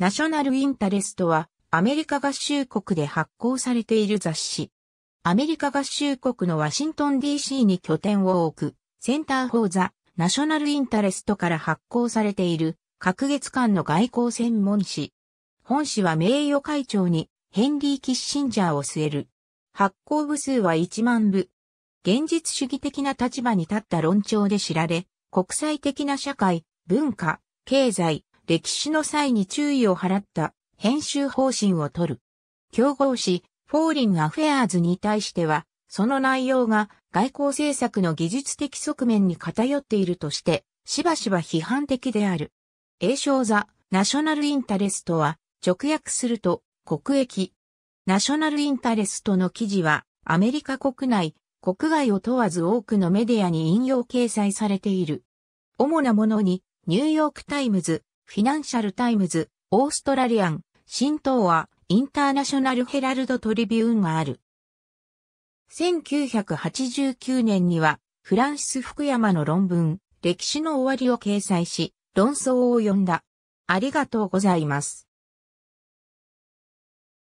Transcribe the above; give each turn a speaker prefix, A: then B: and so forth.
A: ナシ
B: ョナルインタレストはアメリカ合衆国で発行されている雑誌。アメリカ合衆国のワシントン DC に拠点を置くセンター・フォー・ザ・ナショナルインタレストから発行されている各月間の外交専門誌。本誌は名誉会長にヘンリー・キッシンジャーを据える。発行部数は1万部。現実主義的な立場に立った論調で知られ、国際的な社会、文化、経済、歴史の際に注意を払った編集方針を取る。競合誌、フォーリンアフェアーズに対しては、その内容が外交政策の技術的側面に偏っているとして、しばしば批判的である。英称ザ・ナショナルインタレストは、直訳すると、国益。ナショナルインタレストの記事は、アメリカ国内、国外を問わず多くのメディアに引用掲載されている。主なものに、ニューヨークタイムズ、フィナンシャルタイムズ、オーストラリアン、新東亜、インターナショナルヘラルドトリビューンがある。1989年には、フランシス・福山の論文、歴史の終わりを掲載し、論争を呼んだ。ありがとうございます。